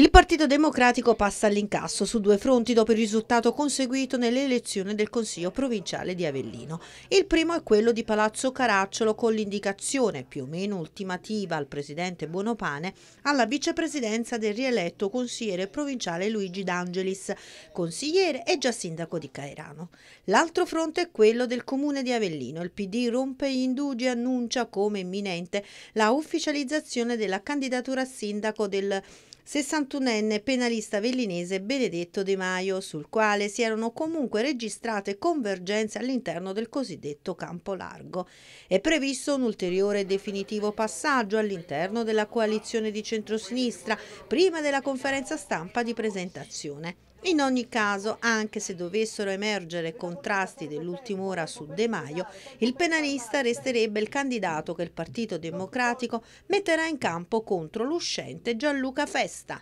Il Partito Democratico passa all'incasso su due fronti dopo il risultato conseguito nell'elezione del Consiglio provinciale di Avellino. Il primo è quello di Palazzo Caracciolo con l'indicazione più o meno ultimativa al presidente Buonopane alla vicepresidenza del rieletto consigliere provinciale Luigi D'Angelis, consigliere e già sindaco di Caerano. L'altro fronte è quello del comune di Avellino. Il PD rompe gli indugi e annuncia come imminente la ufficializzazione della candidatura a sindaco del 60 41enne penalista vellinese Benedetto De Maio, sul quale si erano comunque registrate convergenze all'interno del cosiddetto campo largo. È previsto un ulteriore definitivo passaggio all'interno della coalizione di centrosinistra prima della conferenza stampa di presentazione. In ogni caso, anche se dovessero emergere contrasti dell'ultima ora su De Maio, il penalista resterebbe il candidato che il Partito Democratico metterà in campo contro l'uscente Gianluca Festa.